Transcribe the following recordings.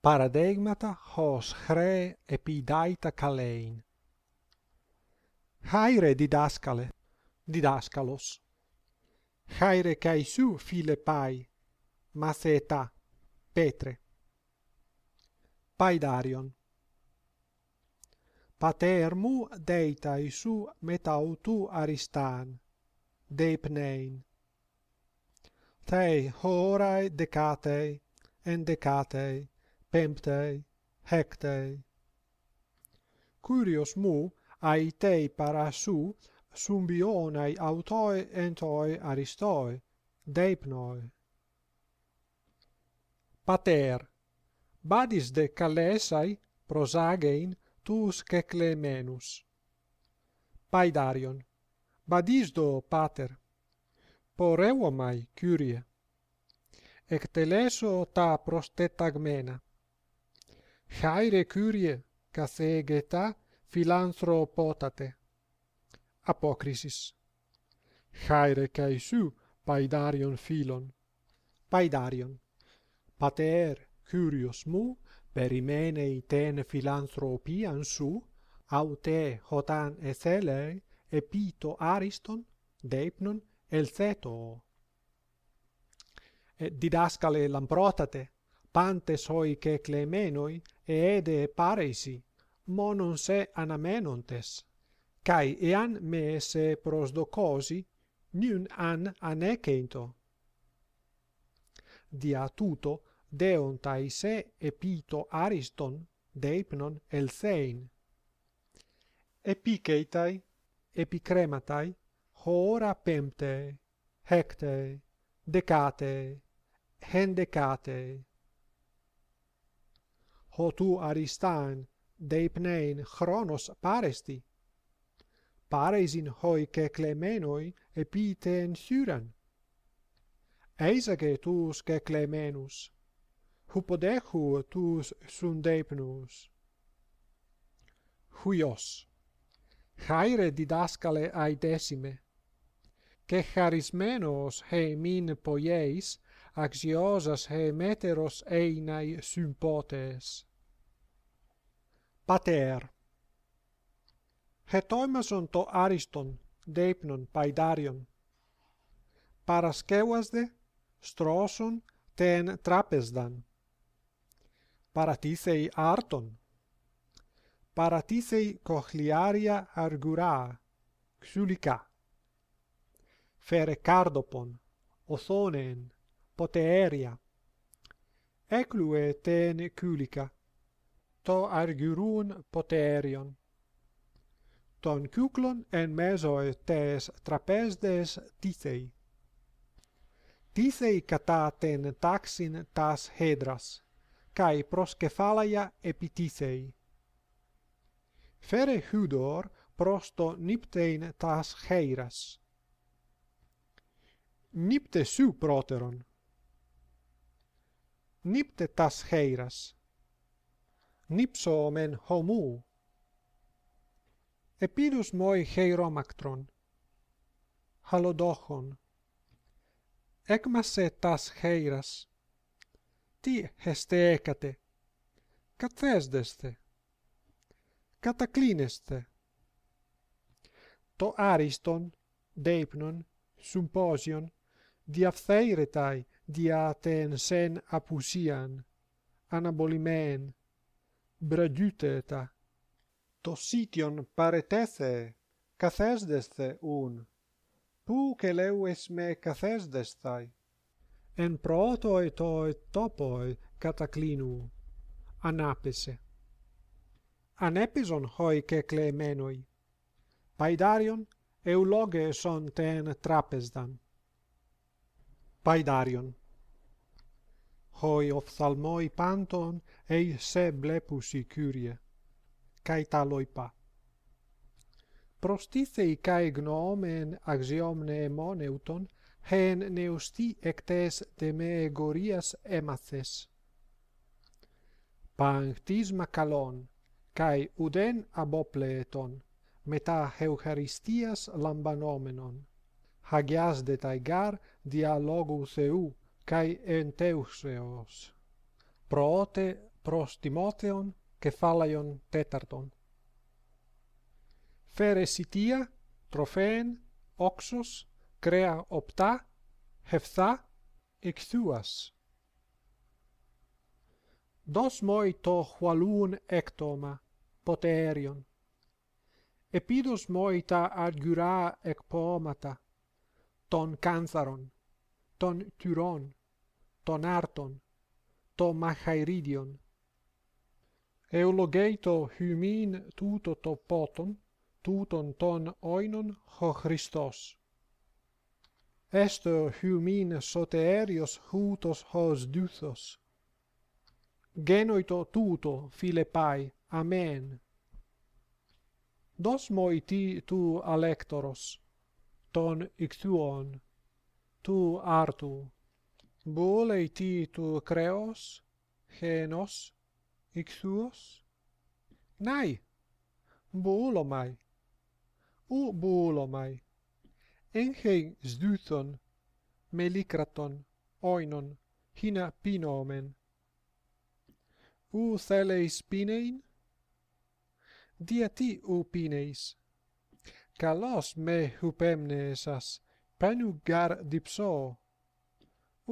PARADEGMATA hos re epidaita kalein haire didaskale didaskalos haire kai sou file pai maseta petre paidarion pater mu deita i sou aristan deip nein horai decatei en decatei pemptae, hectae. Curios mu, ae tei para su, sumbionae autoe entoe aristoe, deipnoe. Pater, badis de calesai, prosagein, tus cecle Paidarion, badis pater, por mai, curie, ectelesu ta prostetagmena χαίρε κύριε, καθ εγετά φιλάνθρο πότατε. Απόκρισις. Χαίρε καί σου, παίδάριον φίλον. Παίδάριον. Πατέρ, κύριος μου, περιμένει τέν φιλάνθρωπίαν σου, αυ τέ χωτάν εθέλεε, επί το άριστον, δέπνον, ελθέτω. Διδάσκαλε λαμπρότατε, πάντε και κλεμένοι, ed e pareisi monon se anamenontes kai ean me se prosdocosi nun an anekento dia tuto deontai se epito ariston deipnon el sein epiketai epikrematai hora pemte hekte decate hendecate ho aristan de chronos paresti pares in hoi ke klemenoi epite en syran eisa ke tus ke klemenus hupodechu tus sundepnus huios Chaire didaskale aidesime. ke charismenos he min poieis axiosas he meteros einai sympotes pater hetoimas on to ariston deipnon paidarion paraskeuas de stroson ten trapesdan paratisei arton paratisei cochliaria argura xulica fere cardopon othonen, poteria eclue ten culica to argurun poterion ton cuclon en meso et tes trapezdes tithei tithei cataten taxin tas hedras kai pros kefalaia epitithei fere hudor prosto niptein tas heiras nipte su proteron nipte tas heiras Nipsomen men homu epidus moi heiro macron halodochon ek masetas heiras ti hestekate kathesdeste kataklineste to ariston deipnon symposion dia diaten sen apusian anabolimen bradyteta to sition paretese cathes un pu che leu me cathes en proto eto to e cataclinu anapese an epizon hoi che paidarion eu loge son ten trapezdan paidarion hoi ophthalmoi panton ei se blepusi curie kai taloi pa prostice i kai gnomen axiomne moneuton hen neusti ectes de me gorias emaces panctis macalon kai uden abopleton meta eucharistias lambanomenon hagias de taigar dialogu theu kai en teus eos prote pro timotheon ke phalaion tetarton fere sitia trophen crea opta hefta exthuas. dos moi to hualun ektoma poterion epidos moi ta argura ekpomata ton cantharon ton tyron τον άρτον, το μαχαιρίδιον. Εολογέι το χυμήν τούτο το πότον, τούτον τον οίνον χω Χριστός. Έστω χυμήν σωτεέριος χούτος χως δύθος. Γένοι το τούτο, φίλε πάει, αμέν. Δώσ μου τι του αλέκτορος, τον του άρτου bole et tu creos genos ixuos? nai bolo mai u bolo mai en gen zduton melikraton oinon hina pinomen u sele pinein? dia ti u pineis me hupemnesas panugar dipso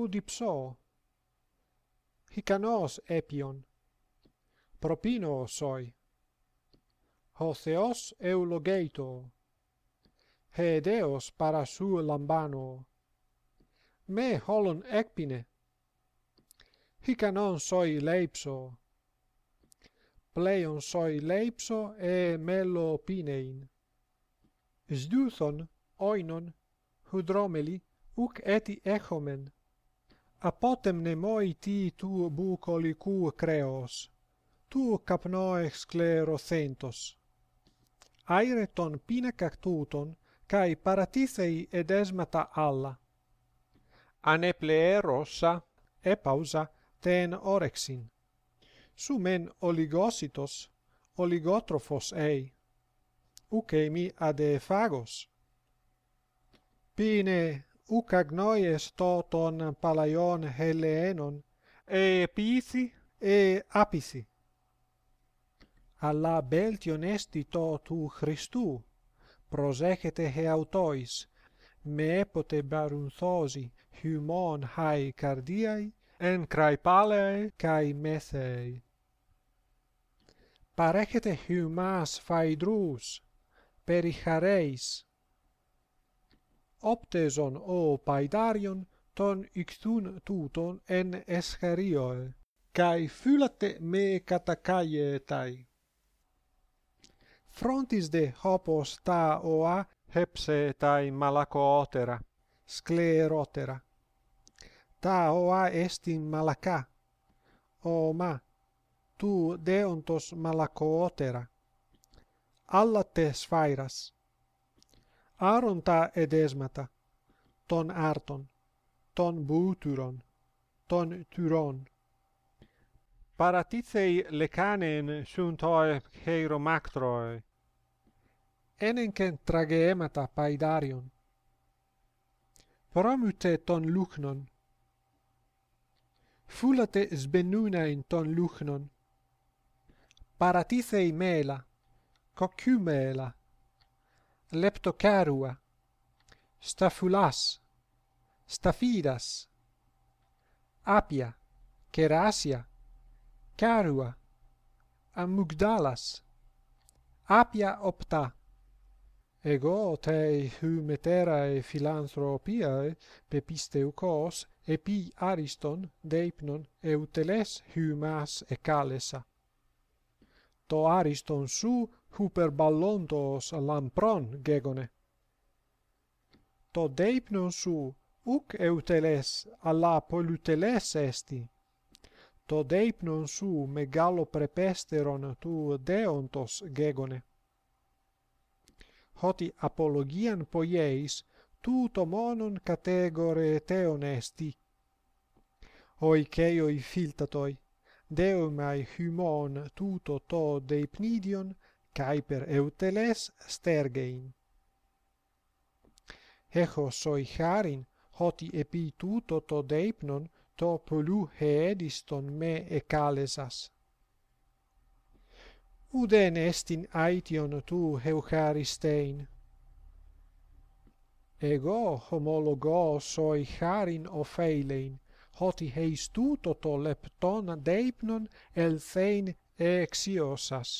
ud ipso hicanos epion propino soi ho theos eulogeito he deos para su lambano me holon epine. hicanon soi leipso pleion soi leipso e melo pinein sduthon oinon hudromeli uc eti echomen apotemne moi ti tu bucoli cu creos, tu capnoex clerocentos. Aire ton pina cactuton, cae paratisei edesmata alla. Ane pleerosa, pausa ten orexin. Sumen oligositos, oligotrophos ei. Ucemi ade fagos. Pine ουκ αγνόιες το των παλαιών Ελλήνων, ε ποιήσι, ε άπησι. Αλλά βέλτιον έστι το του Χριστού, me ε αυτοίς, με έποτε παρουνθώσι χιουμόν χαί καρδίαι, εν κραί πάλαιοι καί perichareis, opteson o paidarion ton ictun tuton en escherioe kai fylate me katakaie tai frontis de hopos ta oa hepse tai malakotera sclerotera ta oa est in malaka o ma tu deontos malakotera alla te sfairas Aaron ta edesmata ton arton ton buturon ton tyron paratizei le canen shuntoe cheiro mactroe enen ken tragemata paidarion promute ton luchnon fulate sbenuna in ton luchnon paratizei mela cocumela leptocarua staphulas, stafidas apia kerasia, carua amugdalas apia opta ego te humeterae e pepisteucos pepiste e ariston deipnon e uteles humas e calesa to ariston su huper ballontos lampron gegone. To deipnon su, uc euteles alla poluteles esti. To deipnon su, megalo gallo prepesteron tu deontos gegone. Hoti apologian poieis, tu to monon categore teon esti. Hoi ceioi filtatoi, deo mai humon tuto to deipnidion, cae per euteles stergein. Echo soi charin, hoti epi tuto to deipnon, to polu heediston me e calesas. Uden est in aition tu, Eucharistein. Ego homologo soi charin o feilein, hoti heistuto to lepton deipnon, elthein thein e exiosas.